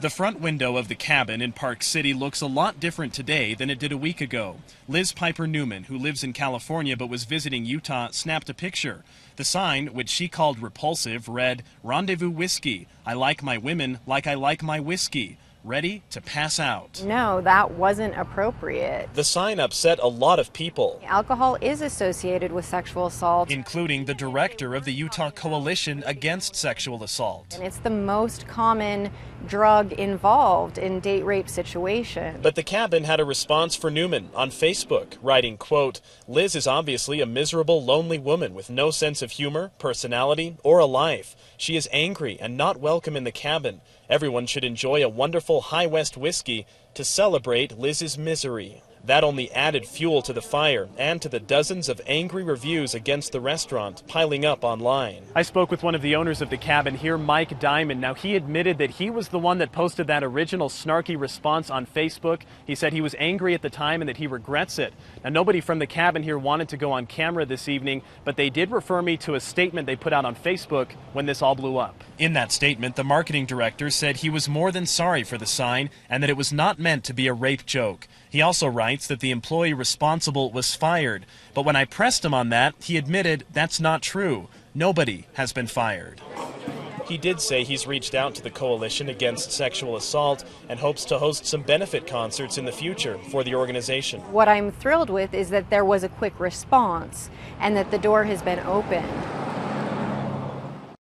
The front window of the cabin in Park City looks a lot different today than it did a week ago. Liz Piper Newman, who lives in California but was visiting Utah, snapped a picture. The sign, which she called repulsive, read, Rendezvous Whiskey. I like my women like I like my whiskey ready to pass out. No, that wasn't appropriate. The sign upset a lot of people. Alcohol is associated with sexual assault, including the director of the Utah Coalition Against Sexual Assault. And it's the most common drug involved in date rape situations. But the cabin had a response for Newman on Facebook, writing, quote, "Liz is obviously a miserable, lonely woman with no sense of humor, personality, or a life. She is angry and not welcome in the cabin. Everyone should enjoy a wonderful High West whiskey to celebrate Liz's misery. That only added fuel to the fire and to the dozens of angry reviews against the restaurant piling up online. I spoke with one of the owners of the cabin here, Mike Diamond. Now, he admitted that he was the one that posted that original snarky response on Facebook. He said he was angry at the time and that he regrets it. Now, nobody from the cabin here wanted to go on camera this evening, but they did refer me to a statement they put out on Facebook when this all blew up. In that statement, the marketing director said he was more than sorry for the sign and that it was not meant to be a rape joke. He also writes, that the employee responsible was fired, but when I pressed him on that, he admitted that's not true. Nobody has been fired. He did say he's reached out to the Coalition Against Sexual Assault and hopes to host some benefit concerts in the future for the organization. What I'm thrilled with is that there was a quick response and that the door has been opened.